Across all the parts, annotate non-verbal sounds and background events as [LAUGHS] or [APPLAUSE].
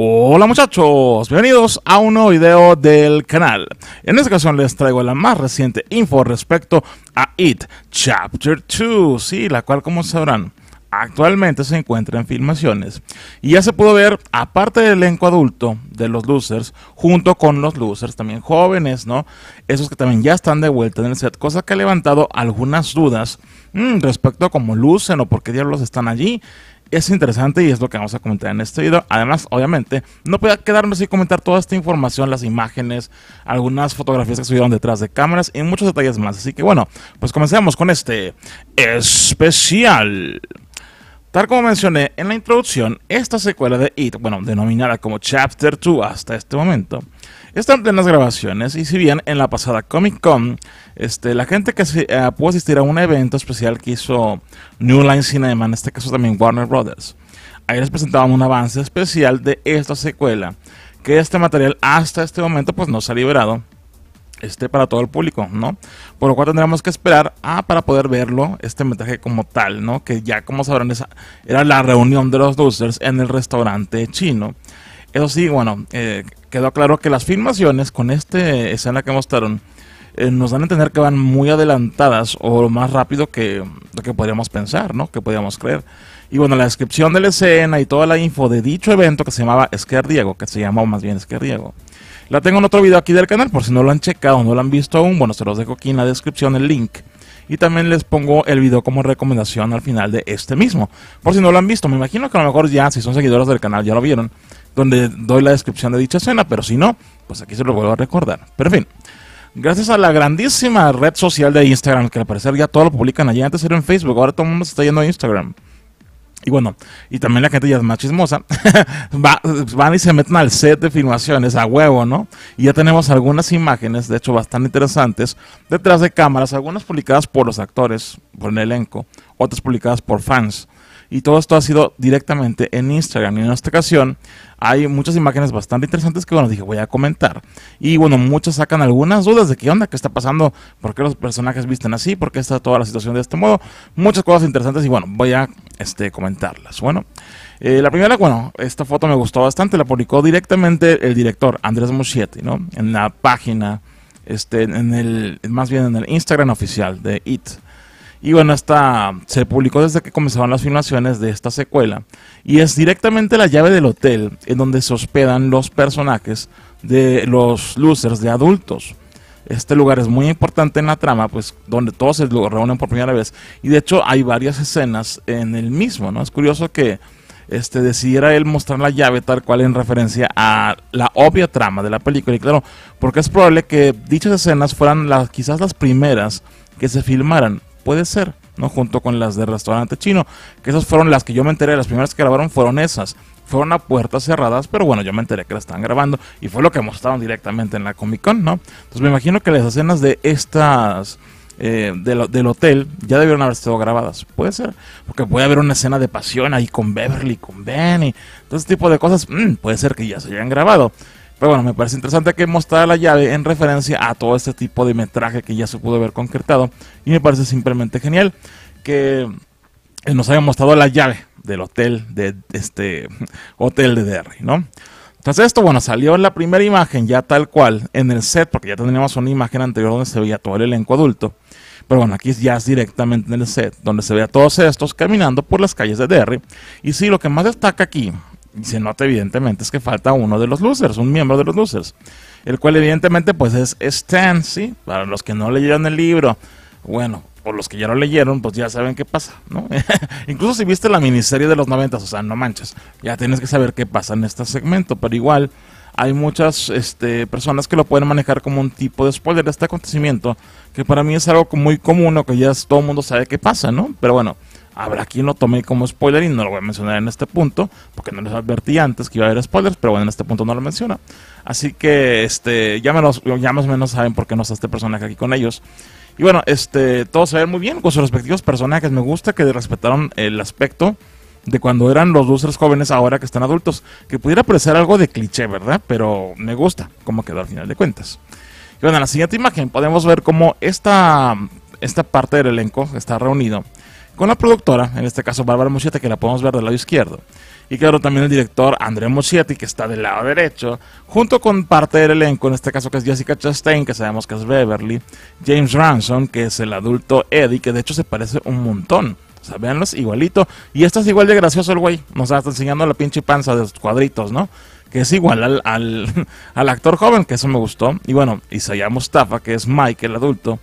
Hola muchachos, bienvenidos a un nuevo video del canal. En esta ocasión les traigo la más reciente info respecto a It Chapter 2, sí, la cual como sabrán actualmente se encuentra en filmaciones y ya se pudo ver aparte del elenco adulto de los losers junto con los losers también jóvenes no esos que también ya están de vuelta en el set cosa que ha levantado algunas dudas mm, respecto a cómo lucen o por qué diablos están allí es interesante y es lo que vamos a comentar en este video. Además, obviamente, no podía quedarme sin comentar toda esta información, las imágenes, algunas fotografías que subieron detrás de cámaras y muchos detalles más. Así que bueno, pues comencemos con este especial. Tal como mencioné en la introducción, esta secuela de It, bueno, denominada como Chapter 2 hasta este momento, está en plenas grabaciones y si bien en la pasada Comic Con, este, la gente que eh, pudo asistir a un evento especial que hizo New Line Cinema, en este caso también Warner Brothers, ahí les presentaban un avance especial de esta secuela, que este material hasta este momento pues no se ha liberado este, para todo el público, ¿no? Por lo cual tendríamos que esperar ah para poder verlo, este metraje como tal, ¿no? Que ya como sabrán, esa era la reunión de los losers en el restaurante chino. Eso sí, bueno, eh, quedó claro que las filmaciones con esta escena que mostraron eh, nos dan a entender que van muy adelantadas o más rápido que lo que podríamos pensar, ¿no? Que podríamos creer. Y bueno, la descripción de la escena y toda la info de dicho evento que se llamaba Diego, que se llamó más bien Diego. La tengo en otro video aquí del canal, por si no lo han checado, no lo han visto aún, bueno, se los dejo aquí en la descripción el link. Y también les pongo el video como recomendación al final de este mismo. Por si no lo han visto, me imagino que a lo mejor ya, si son seguidores del canal, ya lo vieron. Donde doy la descripción de dicha escena, pero si no, pues aquí se lo vuelvo a recordar. Pero en fin, gracias a la grandísima red social de Instagram, que al parecer ya todo lo publican allí, Antes era en Facebook, ahora todo el mundo se está yendo a Instagram. Y bueno, y también la gente ya es más chismosa. [LAUGHS] van y se meten al set de filmaciones a huevo, ¿no? Y ya tenemos algunas imágenes, de hecho bastante interesantes, detrás de cámaras, algunas publicadas por los actores, por el elenco, otras publicadas por fans y todo esto ha sido directamente en Instagram. Y en esta ocasión hay muchas imágenes bastante interesantes que, bueno, dije, voy a comentar. Y bueno, muchos sacan algunas dudas de qué onda, qué está pasando, por qué los personajes visten así, por qué está toda la situación de este modo. Muchas cosas interesantes y bueno, voy a este, comentarlas. Bueno. Eh, la primera, bueno, esta foto me gustó bastante, la publicó directamente el director Andrés Muschietti, ¿no? En la página, este, en el, más bien en el Instagram oficial de IT. Y bueno, esta se publicó desde que comenzaron las filmaciones de esta secuela. Y es directamente la llave del hotel en donde se hospedan los personajes de los losers de adultos. Este lugar es muy importante en la trama, pues donde todos se reúnen por primera vez. Y de hecho hay varias escenas en el mismo, ¿no? Es curioso que este, decidiera él mostrar la llave tal cual en referencia a la obvia trama de la película. Y claro, porque es probable que dichas escenas fueran las, quizás las primeras que se filmaran puede ser, ¿no? Junto con las del restaurante chino, que esas fueron las que yo me enteré, las primeras que grabaron fueron esas. Fueron a puertas cerradas, pero bueno, yo me enteré que las estaban grabando y fue lo que mostraron directamente en la Comic Con, ¿no? Entonces me imagino que las escenas de estas... Eh, del, hotel ya debieron haber sido grabadas. Puede ser, porque puede haber una escena de pasión ahí con Beverly, con Benny, todo ese tipo de cosas. Mm, puede ser que ya se hayan grabado. Pero bueno, me parece interesante que mostrara la llave en referencia a todo este tipo de metraje que ya se pudo haber concretado. Y me parece simplemente genial que eh, nos hayan mostrado la llave del hotel de este [LAUGHS] hotel de Derry, ¿no? Entonces esto, bueno, salió en la primera imagen ya tal cual en el set, porque ya teníamos una imagen anterior donde se veía todo el elenco adulto. Pero bueno, aquí ya es directamente en el set, donde se ve a todos estos caminando por las calles de Derry. Y sí, lo que más destaca aquí y se nota evidentemente es que falta uno de los losers, un miembro de los losers, el cual evidentemente pues es Stan, ¿sí? Para los que no leyeron el libro, bueno, o los que ya lo leyeron, pues ya saben qué pasa, ¿no? [LAUGHS] Incluso si viste la miniserie de los noventas, o sea, no manches, ya tienes que saber qué pasa en este segmento, pero igual hay muchas este, personas que lo pueden manejar como un tipo de spoiler de este acontecimiento, que para mí es algo muy común o que ya todo el mundo sabe qué pasa, ¿no? Pero bueno, Habrá quien lo tome como spoiler y no lo voy a mencionar en este punto, porque no les advertí antes que iba a haber spoilers, pero bueno, en este punto no lo menciona. Así que este, ya, menos, ya más o menos saben por qué no está este personaje aquí con ellos. Y bueno, este, todos se ven muy bien con sus respectivos personajes. Me gusta que respetaron el aspecto de cuando eran los tres jóvenes ahora que están adultos. Que pudiera parecer algo de cliché, ¿verdad? Pero me gusta cómo quedó al final de cuentas. Y bueno, en la siguiente imagen podemos ver cómo esta, esta parte del elenco está reunido con la productora, en este caso Bárbara Muschietti, que la podemos ver del lado izquierdo. Y claro, también el director André Muschietti, que está del lado derecho, junto con parte del elenco, en este caso que es Jessica Chastain, que sabemos que es Beverly, James Ransom, que es el adulto Eddie, que de hecho se parece un montón. O sea, véanlos igualito. Y esto es igual de gracioso el güey. Nos está enseñando la pinche panza de los cuadritos, ¿no? que es igual [LAUGHS] al, actor joven, que eso me gustó. Y bueno, Isaiah Mustafa, que es Mike, el adulto,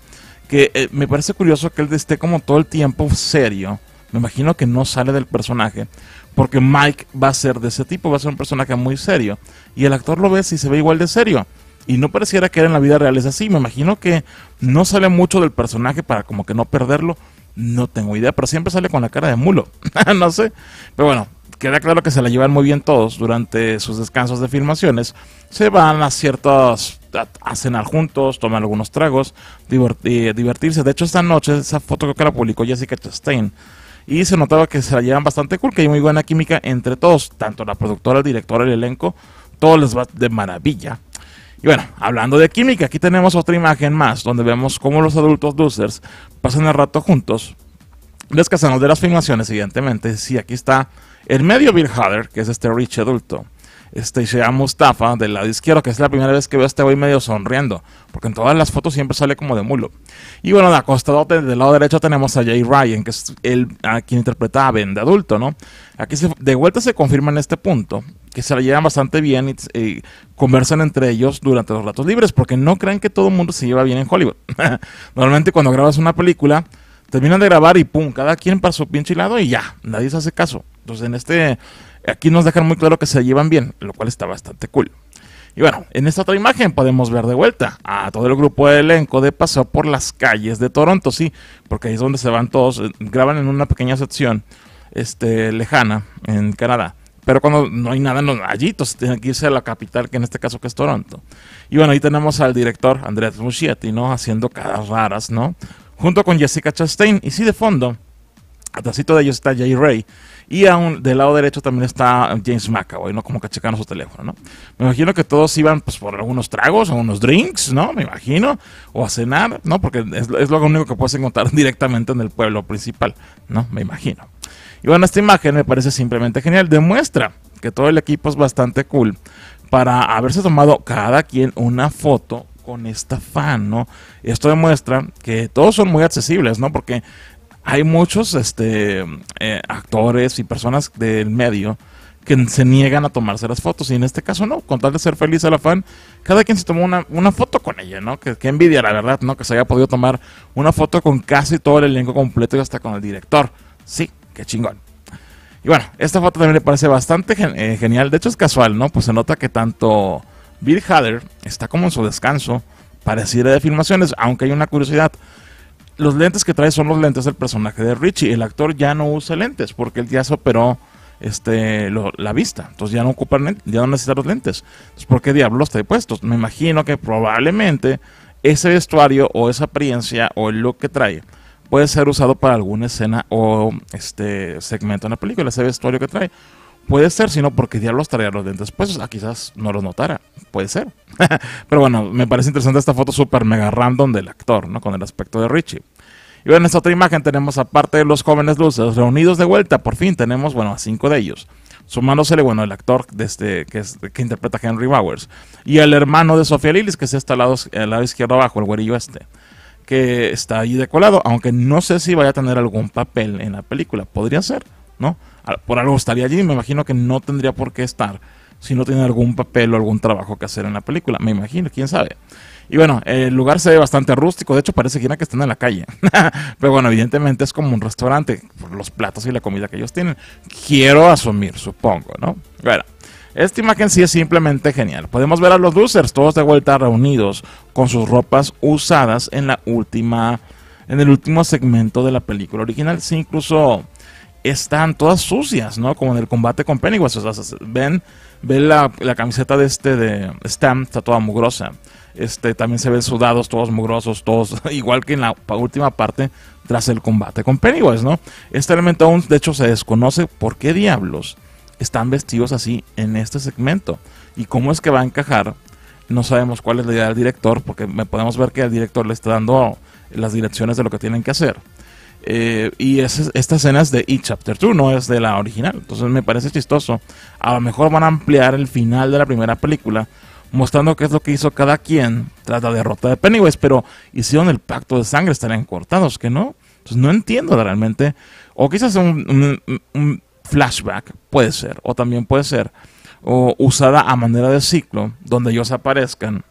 que eh, me parece curioso que él esté como todo el tiempo serio. Me imagino que no sale del personaje, porque Mike va a ser de ese tipo, va a ser un personaje muy serio. Y el actor lo ve si se ve igual de serio. Y no pareciera que era en la vida real es así. Me imagino que no sale mucho del personaje para como que no perderlo. No tengo idea, pero siempre sale con la cara de mulo. [LAUGHS] no sé. Pero bueno, queda claro que se la llevan muy bien todos durante sus descansos de filmaciones. Se van a ciertas a cenar juntos, tomar algunos tragos, eh, divertirse. De hecho, esta noche, esa foto creo que la publicó Jessica Chastain. Y se notaba que se la llevan bastante cool, que hay muy buena química entre todos, tanto la productora, el director, el elenco, todo les va de maravilla. Y bueno, hablando de química, aquí tenemos otra imagen más, donde vemos cómo los adultos losers pasan el rato juntos, Les descansando de las filmaciones, evidentemente. Sí, aquí está el medio Bill Hader, que es este Rich adulto este llama Mustafa del lado izquierdo, que es la primera vez que veo a este güey medio sonriendo, porque en todas las fotos siempre sale como de mulo. Y bueno, de del lado derecho tenemos a Jay Ryan, que es el, a quien interpreta a Ben de adulto, ¿no? Aquí de vuelta se confirma en este punto que se la llevan bastante bien y, y conversan entre ellos durante los ratos libres, porque no creen que todo el mundo se lleva bien en Hollywood. [LAUGHS] Normalmente cuando grabas una película, terminan de grabar y pum, cada quien para su pinche lado y ya, nadie se hace caso. Entonces en este Aquí nos dejan muy claro que se llevan bien, lo cual está bastante cool. Y bueno, en esta otra imagen podemos ver de vuelta a todo el grupo de elenco de paseo por las calles de Toronto, sí, porque ahí es donde se van todos, eh, graban en una pequeña sección este, lejana en Canadá. Pero cuando no hay nada allí, entonces tienen que irse a la capital, que en este caso que es Toronto. Y bueno, ahí tenemos al director Andrés Muschietti, ¿no? Haciendo caras raras, ¿no? Junto con Jessica Chastain. Y sí, de fondo, atrásito de ellos está Jay Ray, y aún del lado derecho también está James McAvoy, ¿no? Como que checando su teléfono, ¿no? Me imagino que todos iban pues, por algunos tragos o unos drinks, ¿no? Me imagino. O a cenar, ¿no? Porque es, es lo único que puedes encontrar [LAUGHS] directamente en el pueblo principal, ¿no? Me imagino. Y bueno, esta imagen me parece simplemente genial. Demuestra que todo el equipo es bastante cool para haberse tomado cada quien una foto con esta fan, ¿no? Esto demuestra que todos son muy accesibles, ¿no? Porque hay muchos este, eh, actores y personas del medio que se niegan a tomarse las fotos. Y en este caso no, con tal de ser feliz a la fan, cada quien se tomó una, foto con ella, ¿no? Que, envidia, la verdad, ¿no? Que se haya podido tomar una foto con casi todo el elenco completo y hasta con el director. Sí, qué chingón. Y bueno, esta foto también le parece bastante eh, genial. De hecho, es casual, ¿no? Pues se nota que tanto Bill Hader está como en su descanso, pareciera de filmaciones, aunque hay una curiosidad los lentes que trae son los lentes del personaje de Richie. El actor ya no usa lentes porque él ya se operó este, la vista. Entonces ya no ocupan ya no necesita los lentes. Entonces, ¿por qué diablos trae puestos? Me imagino que probablemente ese vestuario o esa apariencia o el look que trae puede ser usado para alguna escena o este segmento en la película, ese vestuario que trae. Puede ser, sino porque diablos traía los dientes Pues ah, quizás no los notara. Puede ser. [LAUGHS] Pero bueno, me parece interesante esta foto super mega random del actor, ¿no? Con el aspecto de Richie. Y bueno, en esta otra imagen tenemos aparte de los jóvenes luces reunidos de vuelta. Por fin tenemos, bueno, a cinco de ellos. Sumándosele, bueno, el actor de este, que, que interpreta a Henry Bowers. Y el hermano de Sofía Lillis, que es este al lado, izquierdo abajo, el güerillo este que está ahí colado aunque no sé si vaya a tener algún papel en la película, podría ser, ¿no? por algo estaría allí. Me imagino que no tendría por qué estar si no tiene algún papel o algún trabajo que hacer en la película. Me imagino, quién sabe. Y bueno, el lugar se ve bastante rústico, de hecho parece que era que están en la calle. [LAUGHS] Pero bueno, evidentemente es como un restaurante, por los platos y la comida que ellos tienen. Quiero asumir, supongo, ¿no? Bueno, esta imagen sí es simplemente genial. Podemos ver a los losers todos de vuelta reunidos con sus ropas usadas en la última en el último segmento de la película original. Sí, incluso están todas sucias, ¿no? Como en el combate con Pennywise. O ven, ven la, camiseta de este de Stan, está toda mugrosa. Este, también se ven sudados, todos mugrosos, todos, [LAUGHS] igual que en la última parte tras el combate con Pennywise, ¿no? Este elemento aún, de hecho, se desconoce por qué diablos están vestidos así en este segmento. Y cómo es que va a encajar, no sabemos cuál es la idea del director, porque podemos ver que el director le está dando las direcciones de lo que tienen que hacer eh, y es, esta escena es de E Chapter 2, no es de la original. Entonces me parece chistoso. A lo mejor van a ampliar el final de la primera película, mostrando qué es lo que hizo cada quien tras la derrota de Pennywise, pero hicieron el pacto de sangre, estarían cortados, que no. Entonces no entiendo realmente. O quizás un, un flashback, puede ser, o también puede ser, o usada a manera de ciclo, donde ellos aparezcan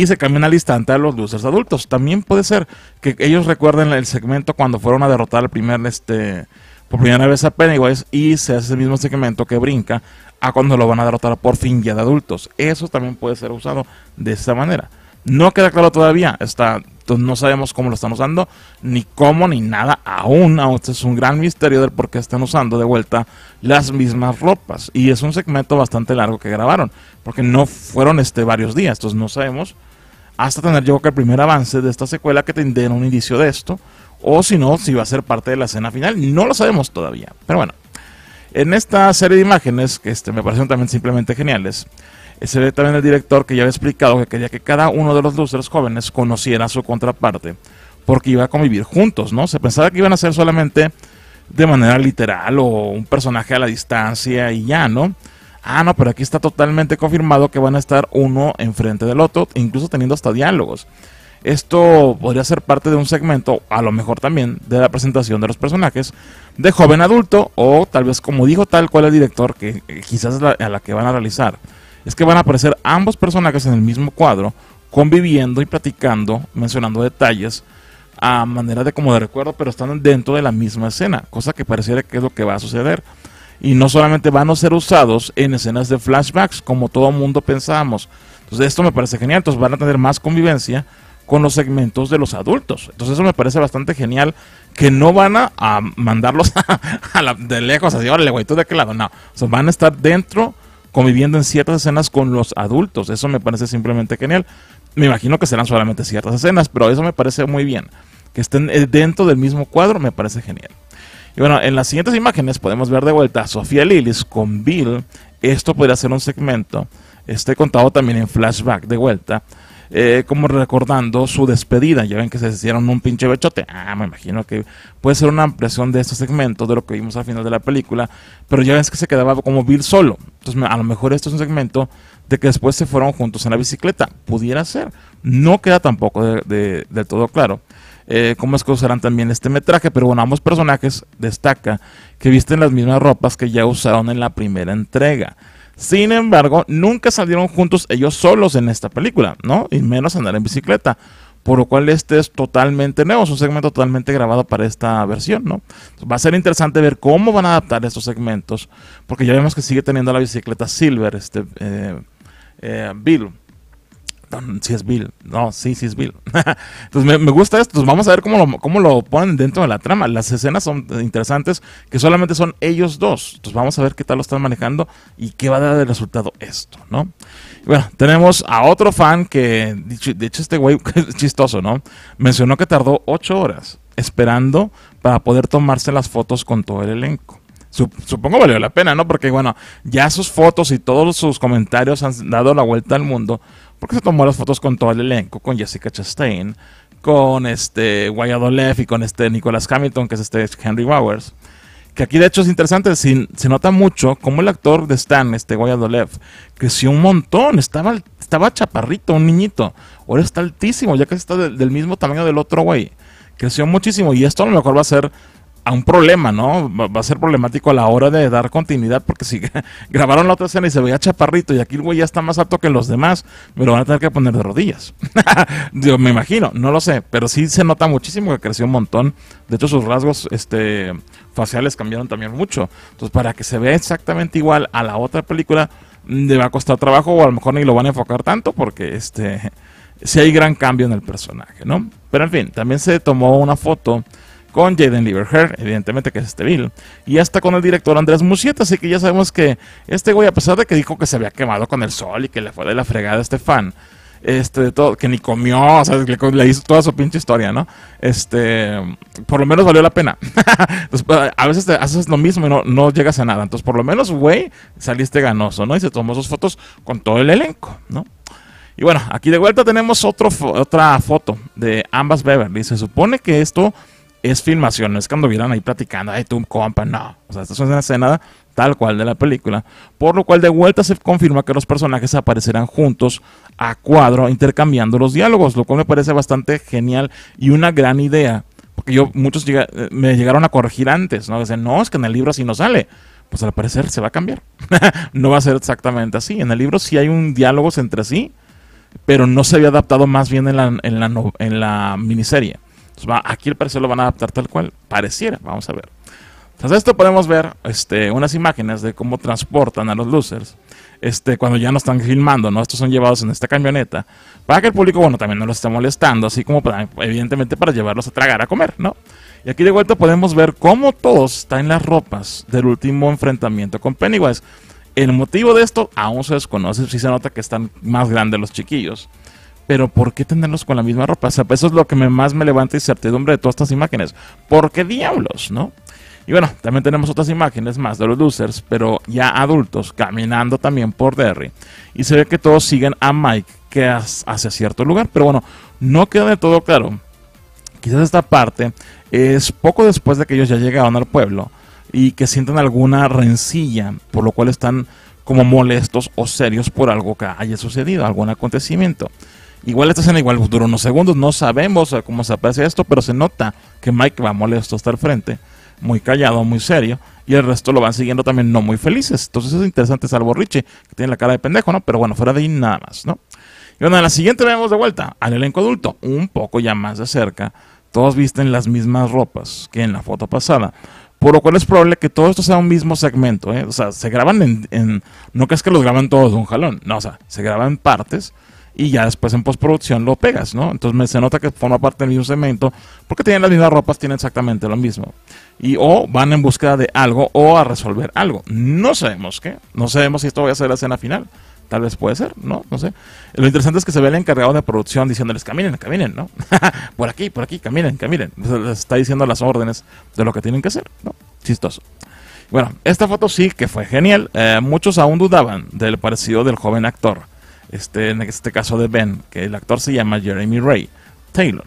y se cambian al instante a los losers adultos. También puede ser que ellos recuerden el segmento cuando fueron a derrotar al primer, este, por primera vez a Pennywise y se hace el mismo segmento que brinca a cuando lo van a derrotar por fin ya de adultos. Eso también puede ser usado de esa manera. No queda claro todavía, está, no sabemos cómo lo están usando, ni cómo, ni nada aún. Aún este es un gran misterio del por qué están usando de vuelta las mismas ropas. Y es un segmento bastante largo que grabaron, porque no fueron este, varios días, entonces no sabemos hasta tener yo creo que el primer avance de esta secuela que te un inicio de esto, o si no, si va a ser parte de la escena final, no lo sabemos todavía. Pero bueno, en esta serie de imágenes, que este, me parecen también simplemente geniales, eh, se ve también el director que ya había explicado que quería que cada uno de los losers jóvenes conociera a su contraparte, porque iba a convivir juntos, ¿no? Se pensaba que iban a ser solamente de manera literal o un personaje a la distancia y ya, ¿no? Ah, no, pero aquí está totalmente confirmado que van a estar uno enfrente del otro, incluso teniendo hasta diálogos. Esto podría ser parte de un segmento, a lo mejor también, de la presentación de los personajes de joven adulto o tal vez como dijo tal cual el director, que eh, quizás la, a la que van a realizar. Es que van a aparecer ambos personajes en el mismo cuadro, conviviendo y platicando, mencionando detalles a manera de como de recuerdo, pero están dentro de la misma escena, cosa que pareciera que es lo que va a suceder y no solamente van a ser usados en escenas de flashbacks como todo mundo pensábamos. Entonces esto me parece genial, entonces van a tener más convivencia con los segmentos de los adultos. Entonces eso me parece bastante genial que no van a, mandarlos [LAUGHS] a, de lejos, así, órale, güey, tú de qué lado, no. O van a estar dentro conviviendo en ciertas escenas con los adultos. Eso me parece simplemente genial. Me imagino que serán solamente ciertas escenas, pero eso me parece muy bien. Que estén eh, dentro del mismo cuadro me parece genial. Y bueno, en las siguientes imágenes podemos ver de vuelta a Sofía Lillis con Bill. Esto podría ser un segmento, este contado también en flashback de vuelta. Eh, como recordando su despedida. Ya ven que se hicieron un pinche bechote. Ah, me imagino que puede ser una ampliación de este segmento, de lo que vimos al final de la película. Pero ya ven que se quedaba como Bill solo. Entonces, a lo mejor esto es un segmento de que después se fueron juntos en la bicicleta. Pudiera ser. No queda tampoco del todo claro. Eh, cómo es que usarán también este metraje. Pero bueno, ambos personajes destaca que visten las mismas ropas que ya usaron en la primera entrega. Sin embargo, nunca salieron juntos ellos solos en esta película, ¿no? Y menos andar en bicicleta. Por lo cual este es totalmente nuevo, es un segmento totalmente grabado para esta versión, ¿no? Va a ser interesante ver cómo van a adaptar estos segmentos, porque ya vemos que sigue teniendo la bicicleta Silver, este eh, eh, Bill. Si es Bill, no, sí, sí es Bill. [LAUGHS] Entonces me, me, gusta esto, vamos a ver cómo lo, cómo lo ponen dentro de la trama. Las escenas son interesantes, que solamente son ellos dos. Entonces vamos a ver qué tal lo están manejando y qué va a dar el resultado esto, ¿no? bueno, tenemos a otro fan que, de hecho este güey [LAUGHS] es chistoso, ¿no? Mencionó que tardó ocho horas esperando para poder tomarse las fotos con todo el elenco supongo valió la pena, ¿no? Porque bueno, ya sus fotos y todos sus comentarios han dado la vuelta al mundo porque se tomó las fotos con todo el elenco, con Jessica Chastain, con este Guayado y con este Nicholas Hamilton, que es este Henry Bowers. Que aquí de hecho es interesante, se nota mucho cómo el actor de Stan, este Guayado creció un montón, estaba, estaba chaparrito, un niñito, ahora está altísimo, ya que está del, del mismo tamaño del otro güey. Creció muchísimo y esto a lo mejor va a ser a un problema, ¿no? Va a ser problemático a la hora de dar continuidad, porque si [LAUGHS] grabaron la otra escena y se veía chaparrito y aquí el güey ya está más alto que los demás, me lo van a tener que poner de rodillas. [LAUGHS] Yo me imagino, no lo sé, pero sí se nota muchísimo que creció un montón. De hecho, sus rasgos este, faciales cambiaron también mucho. Entonces, para que se vea exactamente igual a la otra película, le va a costar trabajo o a lo mejor ni lo van a enfocar tanto porque este, sí hay gran cambio en el personaje, ¿no? Pero en fin, también se tomó una foto con Jaden Lieberher, evidentemente que es este vil y hasta con el director Andrés Musieta, así que ya sabemos que este güey, a pesar de que dijo que se había quemado con el sol y que le fue de la fregada a este fan, este, de todo, que ni comió, le, hizo toda su pinche historia, ¿no? Este, por lo menos valió la pena. [LAUGHS] Pues, a veces te haces lo mismo y no, no llegas a nada. Entonces, por lo menos, güey, saliste ganoso, ¿no? Y se tomó sus fotos con todo el elenco, ¿no? Y bueno, aquí de vuelta tenemos otra foto de ambas Beverly. Se supone que esto es filmación, no es cuando vieran ahí platicando, ay, tú, compa, no. O sea, esta es una escena tal cual de la película. Por lo cual, de vuelta se confirma que los personajes aparecerán juntos a cuadro, intercambiando los diálogos, lo cual me parece bastante genial y una gran idea. Porque yo, muchos me llegaron a corregir antes, ¿no? Dicen, no, es que en el libro así no sale. Pues al parecer se va a cambiar. [LAUGHS] no va a ser exactamente así. En el libro sí hay un diálogo entre sí, pero no se había adaptado más bien en la, en la, en la miniserie. Pues aquí el precio lo van a adaptar tal cual, pareciera, vamos a ver. Tras esto podemos ver este, unas imágenes de cómo transportan a los losers este, cuando ya no están filmando, ¿no? Estos son llevados en esta camioneta para que el público, bueno, también no los esté molestando, así como para, evidentemente para llevarlos a tragar, a comer, ¿no? Y aquí de vuelta podemos ver cómo todos están en las ropas del último enfrentamiento con Pennywise. El motivo de esto aún se desconoce, si se nota que están más grandes los chiquillos. Pero ¿por qué tenerlos con la misma ropa? Pues eso es lo que más me levanta incertidumbre de todas estas imágenes. ¿Por qué diablos, no? Y bueno, también tenemos otras imágenes más de los losers, pero ya adultos, caminando también por Derry. Y se ve que todos siguen a Mike, que hacia cierto lugar. Pero bueno, no queda de todo claro. Quizás esta parte es poco después de que ellos ya llegaron al pueblo y que sientan alguna rencilla, por lo cual están como molestos o serios por algo que haya sucedido, algún acontecimiento. Igual esta escena igual futuro unos segundos, no sabemos cómo se aparece esto, pero se nota que Mike va molesto hasta el frente, muy callado, muy serio, y el resto lo van siguiendo también no muy felices. Entonces es interesante, salvo Richie, que tiene la cara de pendejo, ¿no? Pero bueno, fuera de ahí nada más, ¿no? Y bueno, en la siguiente vemos de vuelta al elenco adulto, un poco ya más de cerca. Todos visten las mismas ropas que en la foto pasada. Por lo cual es probable que todo esto sea un mismo segmento. ¿eh? O sea, se graban en, en No crees que los graban todos de un jalón. No, o sea, se graban partes y ya después en postproducción lo pegas, ¿no? Entonces se nota que forma parte del mismo segmento porque tienen las mismas ropas, tienen exactamente lo mismo. Y o van en búsqueda de algo o a resolver algo. No sabemos qué, no sabemos si esto va a ser la escena final. Tal vez puede ser, ¿no? No sé. Lo interesante es que se ve el encargado de producción diciéndoles, caminen, caminen, ¿no? [LAUGHS] por aquí, por aquí, caminen, caminen. Les está diciendo las órdenes de lo que tienen que hacer, ¿no? Chistoso. Bueno, esta foto sí que fue genial. Eh, muchos aún dudaban del parecido del joven actor este, en este caso de Ben, que el actor se llama Jeremy Ray Taylor.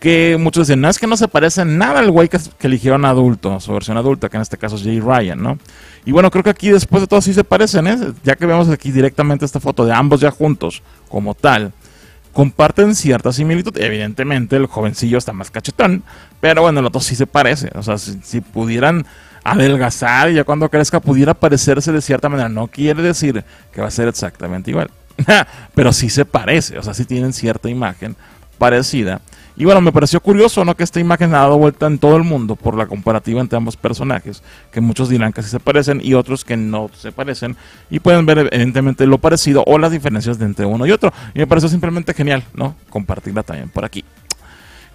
Que muchos dicen, no es que no se parece nada al güey que, eligieron adulto, su versión adulta, que en este caso es Jay Ryan, ¿no? Y bueno, creo que aquí después de todo sí se parecen, ¿eh? Ya que vemos aquí directamente esta foto de ambos ya juntos, como tal, comparten cierta similitud. Evidentemente, el jovencillo está más cachetón, pero bueno, el otro sí se parece. O sea, si, si pudieran adelgazar y ya cuando crezca pudiera parecerse de cierta manera, no quiere decir que va a ser exactamente igual. [LAUGHS] pero sí se parece, o sea, si tienen cierta imagen parecida. Y bueno, me pareció curioso, ¿no? Que esta imagen ha dado vuelta en todo el mundo por la comparativa entre ambos personajes, que muchos dirán que sí se parecen y otros que no se parecen, y pueden ver evidentemente lo parecido o las diferencias de entre uno y otro. Y me pareció simplemente genial, ¿no? Compartirla también por aquí.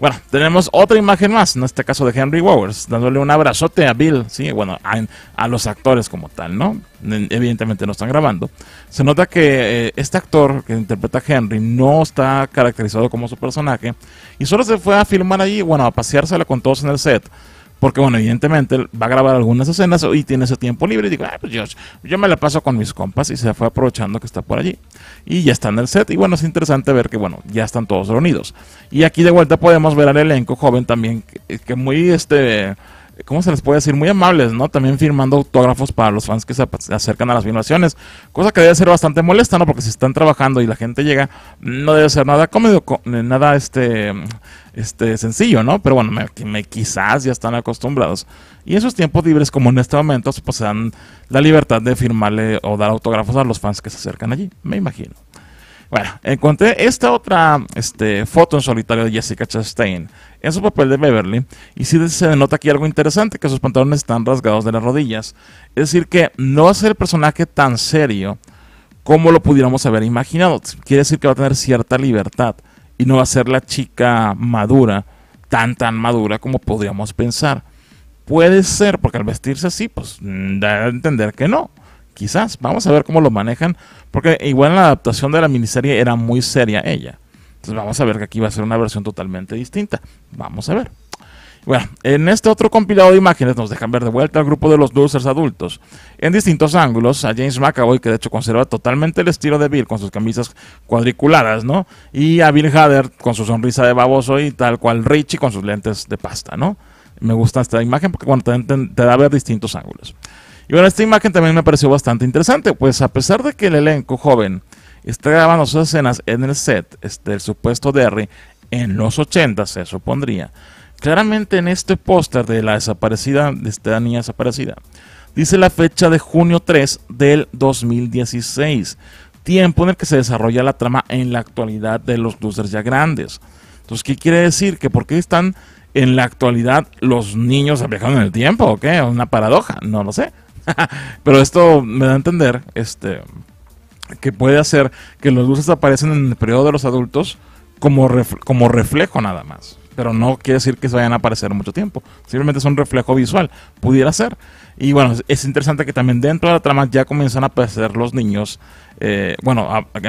Bueno, tenemos otra imagen más, en este caso de Henry Wowers, dándole un abrazote a Bill, sí, bueno, a, los actores como tal, ¿no? Evidentemente no están grabando. Se nota que eh, este actor que interpreta a Henry no está caracterizado como su personaje y solo se fue a filmar allí, bueno, a paseárselo con todos en el set porque bueno, evidentemente va a grabar algunas escenas y tiene ese tiempo libre y digo, ah, pues yo, yo me la paso con mis compas y se fue aprovechando que está por allí. Y ya está en el set y bueno, es interesante ver que bueno, ya están todos reunidos. Y aquí de vuelta podemos ver al elenco joven también, que, eh, muy este... ¿cómo se les puede decir? Muy amables, ¿no? También firmando autógrafos para los fans que se acercan a las filmaciones, cosa que debe ser bastante molesta, ¿no? Porque si están trabajando y la gente llega, no debe ser nada cómodo, nada este este, sencillo, ¿no? Pero bueno, me, me, quizás ya están acostumbrados. Y esos tiempos libres, como en este momento, pues se dan la libertad de firmarle o dar autógrafos a los fans que se acercan allí, me imagino. Bueno, encontré esta otra este, foto en solitario de Jessica Chastain en su papel de Beverly. Y sí se denota aquí algo interesante, que sus pantalones están rasgados de las rodillas. Es decir, que no va el personaje tan serio como lo pudiéramos haber imaginado. Quiere decir que va a tener cierta libertad y no va a ser la chica madura, tan tan madura como podríamos pensar. Puede ser, porque al vestirse así, pues mm, da a entender que no. Quizás, vamos a ver cómo lo manejan, porque igual la adaptación de la miniserie era muy seria ella. Entonces vamos a ver que aquí va a ser una versión totalmente distinta. Vamos a ver. Bueno, en este otro compilado de imágenes nos dejan ver de vuelta al grupo de los losers adultos. En distintos ángulos, a James McAvoy, que de hecho conserva totalmente el estilo de Bill con sus camisas cuadriculadas, ¿no? Y a Bill Hader con su sonrisa de baboso y tal cual Richie con sus lentes de pasta, ¿no? Me gusta esta imagen porque te, da ver distintos ángulos. Y bueno, esta imagen también me pareció bastante interesante, pues a pesar de que el elenco joven está grabando sus escenas en el set del este, supuesto Derry en los 80, se supondría Claramente en este póster de la desaparecida, de esta niña desaparecida, dice la fecha de junio 3 del 2016, tiempo en el que se desarrolla la trama en la actualidad de los losers ya grandes. Entonces, ¿qué quiere decir? ¿Que por qué están en la actualidad los niños viajando en el tiempo o qué? ¿Una paradoja? No lo sé. [LAUGHS] Pero esto me da a entender este, que puede hacer que los luces aparecen en el periodo de los adultos como, como reflejo nada más pero no quiere decir que se vayan a aparecer mucho tiempo. Simplemente es un reflejo visual, pudiera ser. Y bueno, es interesante que también dentro de la trama ya comienzan a aparecer los niños, eh, bueno,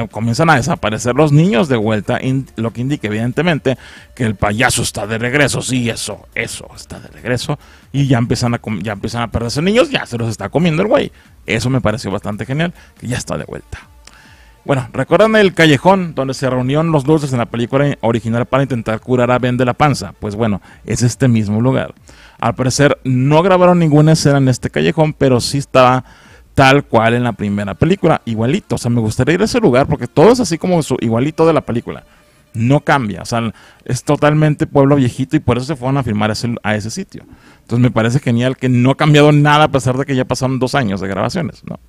comienzan a desaparecer los niños de vuelta, lo que indica evidentemente que el payaso está de regreso, sí, eso, eso, está de regreso. Y ya empiezan a, ya empiezan a perderse niños, ya se los está comiendo el güey. Eso me pareció bastante genial, que ya está de vuelta. Bueno, ¿recuerdan el callejón donde se reunieron los dulces en la película original para intentar curar a Ben de la panza? Pues bueno, es este mismo lugar. Al parecer no grabaron ninguna escena en este callejón, pero sí estaba tal cual en la primera película, igualito. O sea, me gustaría ir a ese lugar porque todo es así como su igualito de la película. No cambia, o sea, es totalmente pueblo viejito y por eso se fueron a filmar a ese sitio. Entonces me parece genial que no ha cambiado nada a pesar de que ya pasaron dos años de grabaciones, ¿no?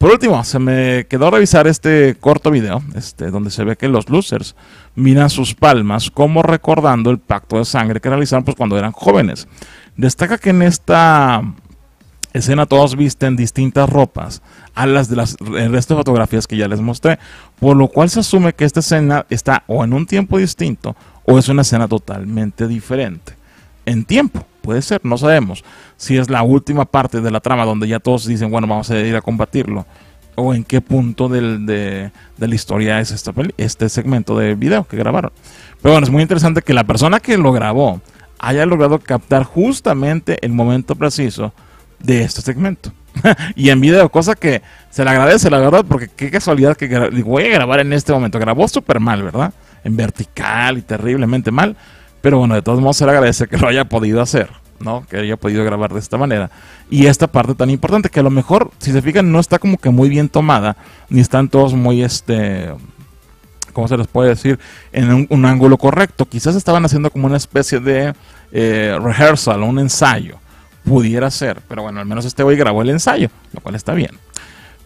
Por último, se me quedó revisar este corto video, este, donde se ve que los losers miran sus palmas como recordando el pacto de sangre que realizaron pues, cuando eran jóvenes. Destaca que en esta escena todos visten distintas ropas a las de las resto de fotografías que ya les mostré, por lo cual se asume que esta escena está o en un tiempo distinto o es una escena totalmente diferente en tiempo. Puede ser, no sabemos si es la última parte de la trama donde ya todos dicen, bueno, vamos a ir a combatirlo. O en qué punto del, de, la historia es esta este segmento de video que grabaron. Pero bueno, es muy interesante que la persona que lo grabó haya logrado captar justamente el momento preciso de este segmento. [LAUGHS] y en video, cosa que se le agradece, la verdad, porque qué casualidad que voy a grabar en este momento. Grabó súper mal, ¿verdad? En vertical y terriblemente mal pero bueno, de todos modos se le agradece que lo haya podido hacer, ¿no? Que haya podido grabar de esta manera. Y esta parte tan importante, que a lo mejor, si se fijan, no está como que muy bien tomada, ni están todos muy, este, ¿cómo se les puede decir? En un, ángulo correcto. Quizás estaban haciendo como una especie de eh, rehearsal un ensayo. Pudiera ser, pero bueno, al menos este hoy grabó el ensayo, lo cual está bien.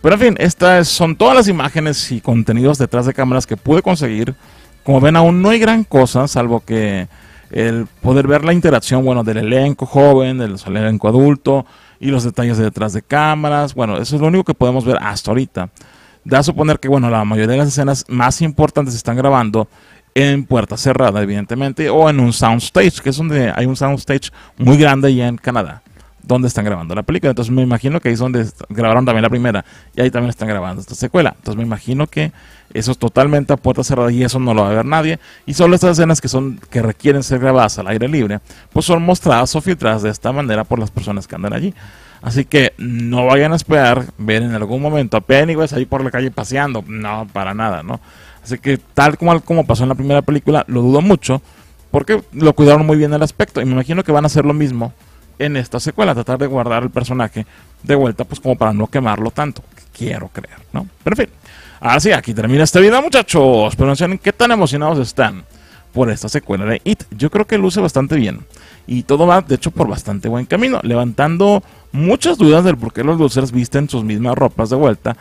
Pero en fin, estas son todas las imágenes y contenidos detrás de cámaras que pude conseguir. Como ven, aún no hay gran cosa, salvo que el poder ver la interacción, bueno, del elenco joven, del elenco adulto y los detalles detrás de cámaras. Bueno, eso es lo único que podemos ver hasta ahorita. Da a suponer que, bueno, la mayoría de las escenas más importantes se están grabando en puerta cerrada, evidentemente, o en un soundstage, que es donde hay un soundstage muy grande allá en Canadá. Donde están grabando la película. Entonces me imagino que ahí es donde grabaron también la primera y ahí también están grabando esta secuela. Entonces me imagino que eso es totalmente a puerta cerrada y eso no lo va a ver nadie. Y solo estas escenas que son que requieren ser grabadas al aire libre, pues son mostradas o filtradas de esta manera por las personas que andan allí. Así que no vayan a esperar ver en algún momento a Pennywise ahí por la calle paseando. No, para nada, ¿no? Así que tal como, como pasó en la primera película, lo dudo mucho, porque lo cuidaron muy bien el aspecto. Y me imagino que van a hacer lo mismo en esta secuela, tratar de guardar el personaje de vuelta, pues como para no quemarlo tanto. Quiero creer, ¿no? Pero en fin. Así, aquí termina esta vida, muchachos. Pero mencionen qué tan emocionados están por esta secuela de It. Yo creo que luce bastante bien. Y todo va, de hecho, por bastante buen camino, levantando muchas dudas del por qué los losers visten sus mismas ropas de vuelta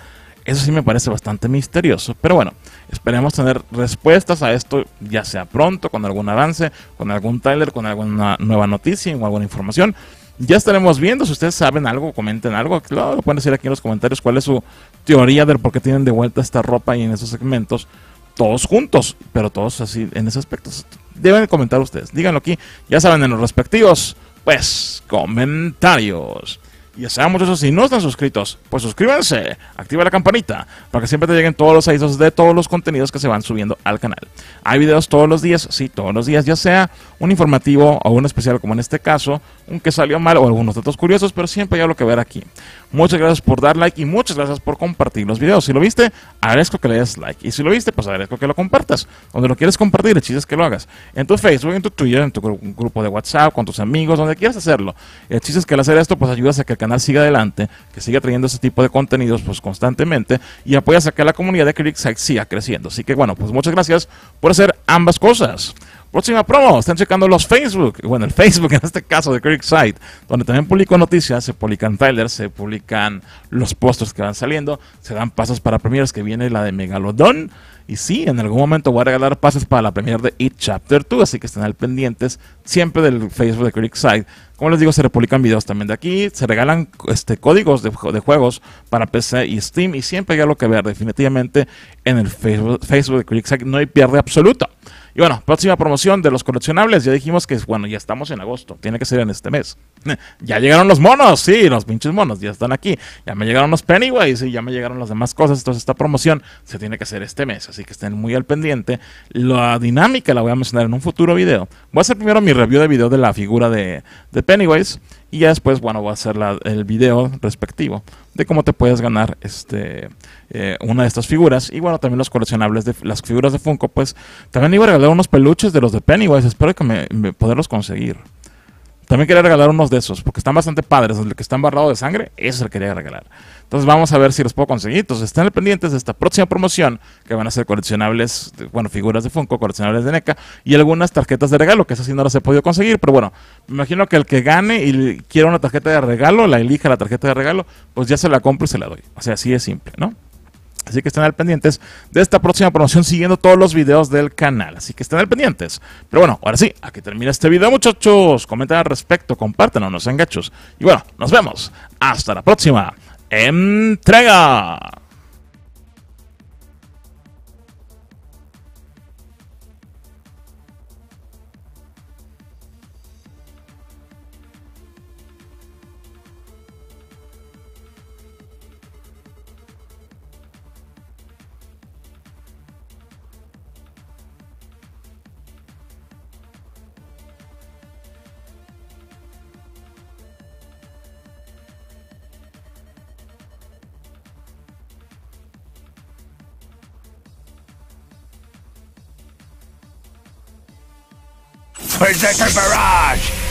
eso sí me parece bastante misterioso. Pero bueno, esperemos tener respuestas a esto, ya sea pronto, con algún avance, con algún trailer, con alguna nueva noticia o alguna información. Ya estaremos viendo. Si ustedes saben algo, comenten algo. Claro, lo pueden decir aquí en los comentarios cuál es su teoría del por qué tienen de vuelta esta ropa y en esos segmentos. Todos juntos, pero todos así en ese aspecto. Deben comentar ustedes. Díganlo aquí. Ya saben en los respectivos, pues, comentarios. Ya sabemos eso si no están suscritos, pues suscríbanse, activa la campanita para que siempre te lleguen todos los avisos de todos los contenidos que se van subiendo al canal. Hay videos todos los días, sí, todos los días, ya sea un informativo o un especial como en este caso, un que salió mal o algunos datos curiosos, pero siempre hay algo que ver aquí. Muchas gracias por dar like y muchas gracias por compartir los videos. Si lo viste, agradezco que le des like. Y si lo viste, pues agradezco que lo compartas. Donde lo quieres compartir, el que lo hagas. En tu Facebook, en tu Twitter, en tu grupo de WhatsApp, con tus amigos, donde quieras hacerlo. El que al hacer esto, pues ayudas a que canal siga adelante, que siga trayendo ese tipo de contenidos pues constantemente y apoyas a que la comunidad de ClickSight siga creciendo. Así que bueno, pues muchas gracias por hacer ambas cosas. Próxima promo, están checando los Facebook, bueno, el Facebook [LAUGHS] en este caso de Creekside, donde también publico noticias, se publican trailers, se publican los postres que van saliendo, se dan pasos para premios que viene la de Megalodon. Y sí, en algún momento voy a regalar pases para la premier de It Chapter 2, así que estén al pendientes siempre del Facebook de Critic Como les digo, se republican videos también de aquí, se regalan este, códigos de, juegos para PC y Steam y siempre hay algo que ver definitivamente en el Facebook, de Critic No hay pierde absoluta. Y bueno, próxima promoción de los coleccionables. Ya dijimos que, bueno, ya estamos en agosto. Tiene que ser en este mes. [LAUGHS] ya llegaron los monos, sí, los pinches monos, ya están aquí. Ya me llegaron los Pennywise y ya me llegaron las demás cosas. Entonces, esta promoción se tiene que hacer este mes. Así que estén muy al pendiente. La dinámica la voy a mencionar en un futuro video. Voy a hacer primero mi review de video de la figura de, Pennywise. Y ya después, bueno, voy a hacer el video respectivo de cómo te puedes ganar este, eh, una de estas figuras. Y bueno, también los coleccionables de las figuras de Funko, pues también iba a regalar unos peluches de los de Pennywise. Espero que me, poderlos conseguir. También quería regalar unos de esos, porque están bastante padres. los que están barrados de sangre, eso lo quería regalar. Entonces vamos a ver si los puedo conseguir. Entonces estén pendientes de esta próxima promoción que van a ser coleccionables, bueno, figuras de Funko, coleccionables de NECA y algunas tarjetas de regalo, que esas sí no las he podido conseguir, pero bueno, me imagino que el que gane y quiera una tarjeta de regalo, la elija la tarjeta de regalo, pues ya se la compro y se la doy. O sea, así es simple, ¿no? Así que estén al pendientes de esta próxima promoción siguiendo todos los videos del canal. Así que estén al pendientes. Pero bueno, ahora sí, aquí termina este video, muchachos. Comenten al respecto, compártanlo, no sean gachos. Y bueno, nos vemos. Hasta la próxima entrega. Berserker Barrage!